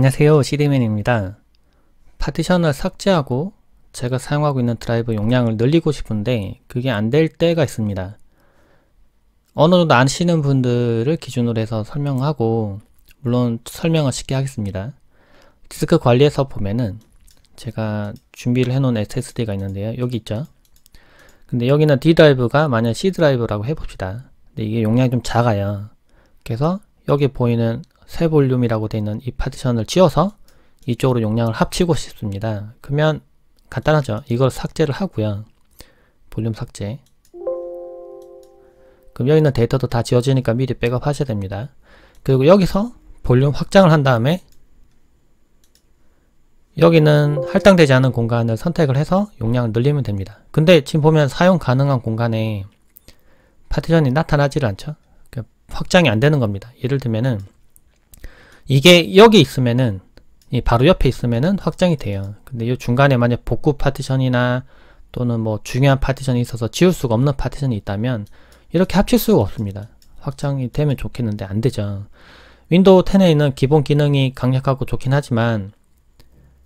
안녕하세요 시디맨입니다 파티션을 삭제하고 제가 사용하고 있는 드라이브 용량을 늘리고 싶은데 그게 안 될 때가 있습니다 어느 정도 안시는 분들을 기준으로 해서 설명하고 물론 설명을 쉽게 하겠습니다 디스크 관리에서 보면은 제가 준비를 해놓은 SSD가 있는데요 여기 있죠 근데 여기는 D 드라이브가 만약 C 드라이브라고 해봅시다 근데 이게 용량이 좀 작아요 그래서 여기 보이는 새 볼륨이라고 되어 있는 이 파티션을 지어서 이쪽으로 용량을 합치고 싶습니다. 그러면 간단하죠. 이걸 삭제를 하고요. 볼륨 삭제. 그럼 여기 있는 데이터도 다 지워지니까 미리 백업하셔야 됩니다. 그리고 여기서 볼륨 확장을 한 다음에 여기는 할당되지 않은 공간을 선택을 해서 용량을 늘리면 됩니다. 근데 지금 보면 사용 가능한 공간에 파티션이 나타나지를 않죠. 그러니까 확장이 안 되는 겁니다. 예를 들면은 이게 여기 있으면은 바로 옆에 있으면은 확장이 돼요. 근데 이 중간에 만약 복구 파티션이나 또는 뭐 중요한 파티션이 있어서 지울 수가 없는 파티션이 있다면 이렇게 합칠 수가 없습니다. 확장이 되면 좋겠는데 안 되죠. 윈도우 10에 있는 기본 기능이 강력하고 좋긴 하지만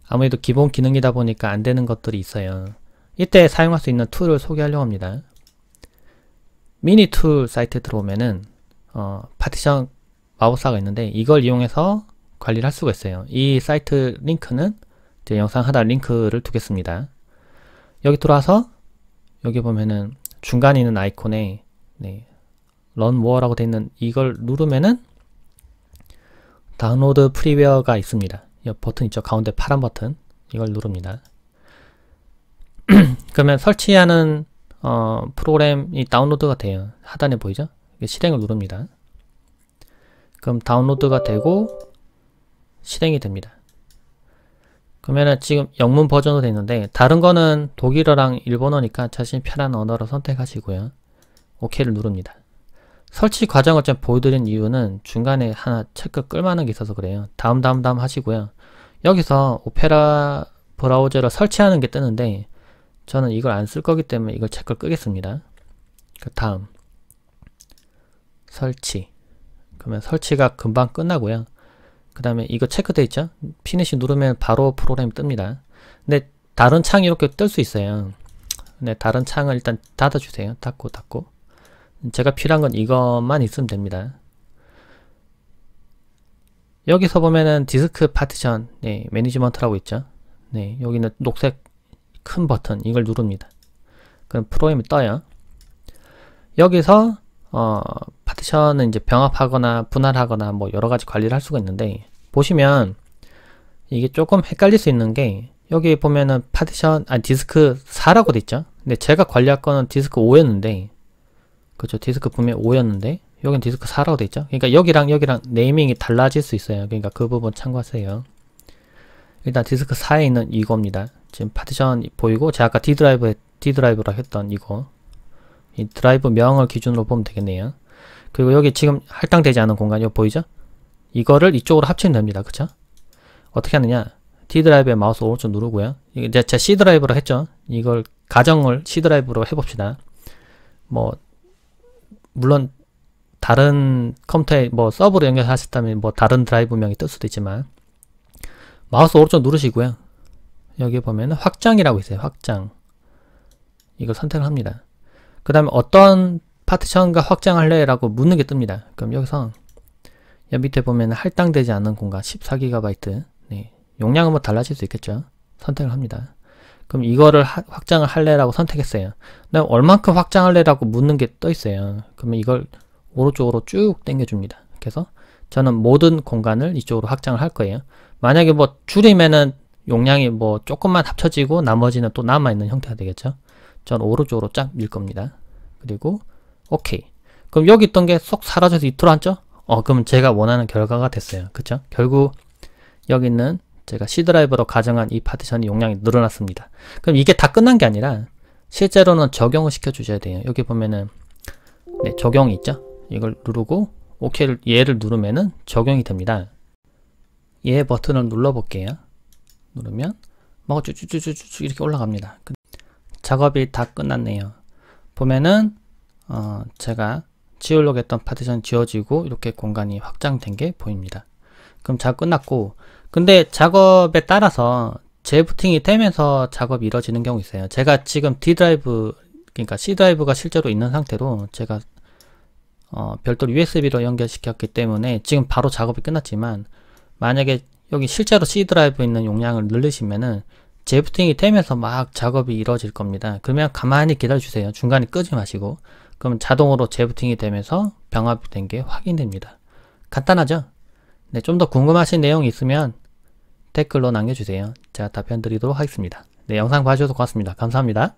아무래도 기본 기능이다 보니까 안 되는 것들이 있어요. 이때 사용할 수 있는 툴을 소개하려고 합니다. 미니 툴 사이트 들어오면은 어, 파티션 마법사가 있는데 이걸 이용해서 관리를 할 수가 있어요. 이 사이트 링크는 이제 영상 하단 링크를 두겠습니다. 여기 들어와서 여기 보면은 중간에 있는 아이콘에 네, 런 모어라고 되어 있는 이걸 누르면은 다운로드 프리웨어가 있습니다. 이 버튼 있죠? 가운데 파란 버튼 이걸 누릅니다. 그러면 설치하는 어, 프로그램이 다운로드가 돼요. 하단에 보이죠? 실행을 누릅니다. 그럼 다운로드가 되고 실행이 됩니다. 그러면은 지금 영문 버전으로 되어 있는데 다른 거는 독일어랑 일본어니까 자신 편한 언어로 선택하시고요. OK를 누릅니다. 설치 과정을 좀 보여드린 이유는 중간에 하나 체크 끌만한 게 있어서 그래요. 다음 다음 다음 하시고요. 여기서 오페라 브라우저를 설치하는 게 뜨는데 저는 이걸 안 쓸 거기 때문에 이걸 체크를 끄겠습니다. 그 다음 설치 그러면 설치가 금방 끝나고요. 그 다음에 이거 체크돼 있죠? 피닛이 누르면 바로 프로그램이 뜹니다. 근데 다른 창이 이렇게 뜰 수 있어요. 근데 다른 창을 일단 닫아주세요. 닫고 닫고 제가 필요한 건 이것만 있으면 됩니다. 여기서 보면은 디스크 파티션 네, 매니지먼트라고 있죠. 네, 여기는 녹색 큰 버튼 이걸 누릅니다. 그럼 프로그램이 떠요. 여기서 어, 섹션은 이제 병합하거나 분할하거나 뭐 여러 가지 관리를 할 수가 있는데 보시면 이게 조금 헷갈릴 수 있는 게 여기 보면은 파티션 아 디스크 4라고 돼 있죠. 근데 제가 관리할 거는 디스크 5였는데 그렇죠. 디스크 분명 5였는데 여긴 디스크 4라고 돼 있죠. 그러니까 여기랑 여기랑 네이밍이 달라질 수 있어요. 그러니까 그 부분 참고하세요. 일단 디스크 4에 있는 이겁니다. 지금 파티션 보이고 제가 아까 D 드라이브에 D 드라이브라 했던 이거 이 드라이브 명을 기준으로 보면 되겠네요. 그리고 여기 지금 할당되지 않은 공간이 보이죠? 이거를 이쪽으로 합치면 됩니다. 그쵸? 어떻게 하느냐? D 드라이브에 마우스 오른쪽 누르고요. 이제 제 C 드라이브로 했죠? 이걸 가정을 C 드라이브로 해봅시다. 뭐 물론 다른 컴퓨터에 뭐 서브로 연결하셨다면 뭐 다른 드라이브명이 뜰 수도 있지만 마우스 오른쪽 누르시고요. 여기 보면 확장이라고 있어요. 확장. 이걸 선택을 합니다. 그 다음에 어떤 파트션과 확장할래라고 묻는 게 뜹니다. 그럼 여기서 여 밑에 보면 할당되지 않는 공간 14GB 네. 용량은 뭐 달라질 수 있겠죠. 선택을 합니다. 그럼 이거를 하, 확장을 할래라고 선택했어요. 그다 얼만큼 확장할래라고 묻는 게 떠 있어요. 그러면 이걸 오른쪽으로 쭉 당겨줍니다. 그래서 저는 모든 공간을 이쪽으로 확장을 할 거예요. 만약에 뭐 줄이면은 용량이 뭐 조금만 합쳐지고 나머지는 또 남아있는 형태가 되겠죠. 전 오른쪽으로 쫙 밀 겁니다. 그리고 오케이. 그럼 여기 있던 게 쏙 사라져서 이 들어앉죠? 어, 그럼 제가 원하는 결과가 됐어요. 그쵸? 결국 여기 있는 제가 C 드라이브로 가정한 이 파티션의 용량이 늘어났습니다. 그럼 이게 다 끝난 게 아니라 실제로는 적용을 시켜주셔야 돼요. 여기 보면은 네, 적용이 있죠? 이걸 누르고 OK를 얘를 누르면은 적용이 됩니다. 얘 예 버튼을 눌러볼게요. 누르면 막가 쭈쭈쭈쭈쭈 이렇게 올라갑니다. 작업이 다 끝났네요. 보면은 어, 제가 지우려고 했던 파티션 지워지고 이렇게 공간이 확장된 게 보입니다. 그럼 작업 끝났고 근데 작업에 따라서 재부팅이 되면서 작업이 이뤄지는 경우 있어요. 제가 지금 D 드라이브 그러니까 C 드라이브가 실제로 있는 상태로 제가 어, 별도로 USB로 연결시켰기 때문에 지금 바로 작업이 끝났지만 만약에 여기 실제로 C 드라이브 있는 용량을 늘리시면은 재부팅이 되면서 막 작업이 이뤄질 겁니다. 그러면 가만히 기다려 주세요. 중간에 끄지 마시고 그럼 자동으로 재부팅이 되면서 병합된 게 확인됩니다. 간단하죠? 네, 좀 더 궁금하신 내용 있으면 댓글로 남겨주세요. 제가 답변 드리도록 하겠습니다. 네, 영상 봐주셔서 고맙습니다. 감사합니다.